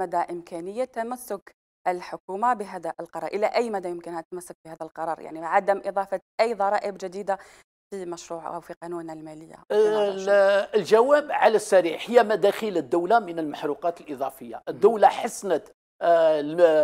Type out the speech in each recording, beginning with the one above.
مدى إمكانية تمسك الحكومة بهذا القرار إلى أي مدى يمكنها التمسك بهذا القرار يعني عدم إضافة أي ضرائب جديدة في مشروع أو في قانون المالية الجواب على السريع هي مداخيل الدولة من المحروقات الإضافية الدولة حسنت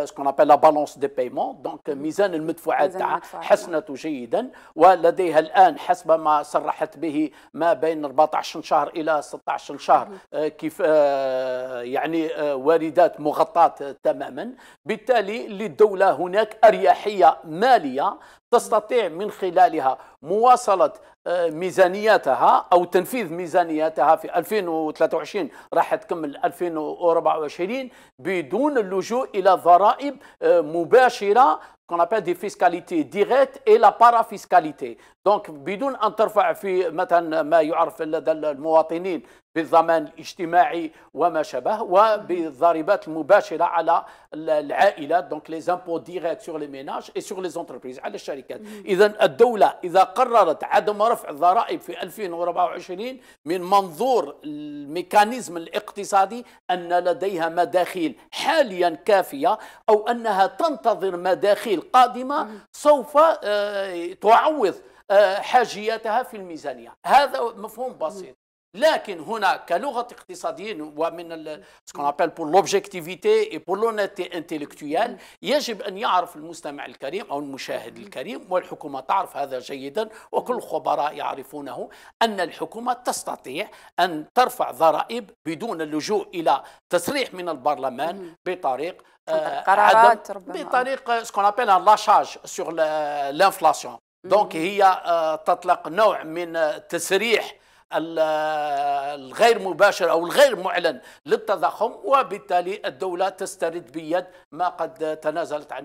سكون ابل لا بالونس دي بايمون دونك ميزان المدفوعات تاعها حسنت نعم. جيدا ولديها الان حسب ما صرحت به ما بين 14 شهر الى 16 شهر mm-hmm. آه، كيف آه، يعني آه، واردات مغطاه تماما بالتالي للدوله هناك اريحيه ماليه تستطيع من خلالها مواصله آه، ميزانياتها او تنفيذ ميزانيتها في 2023 راح تكمل 2024 بدون اللجوء الى ضرائب آه، مباشره qu'on appelle دي فيسكاليتي ديريكت اي لا بارا فيسكاليتي دونك بدون ان ترفع في مثلا ما يعرف لدى المواطنين بالضمان الاجتماعي وما شابه وبالضريبات المباشره على العائلات دونك لي زامبو ديريكت سور لي ميناج اي سور لي زونتربريز على الشركات اذا الدوله اذا قررت عدم رفع الضرائب في 2024 من منظور الميكانيزم الاقتصادي ان لديها مداخيل حاليا كافيه او انها تنتظر مداخيل القادمة سوف آه، تعوض آه، حاجياتها في الميزانية هذا مفهوم بسيط لكن هنا كلغه اقتصاديين ومن سكون ابل بور لوبجيكتيفيتي اي بور لونيتي انتيليكتويال يجب ان يعرف المستمع الكريم او المشاهد الكريم والحكومه تعرف هذا جيدا وكل الخبراء يعرفونه ان الحكومه تستطيع ان ترفع ضرائب بدون اللجوء الى تصريح من البرلمان بطريق آه، قرارات ربما بطريق سكون ابل لاشاج سور لانفلاسيون دونك هي آه، تطلق نوع من تسريح الغير مباشر أو الغير معلن للتضخم وبالتالي الدولة تسترد بيد ما قد تنازلت عنه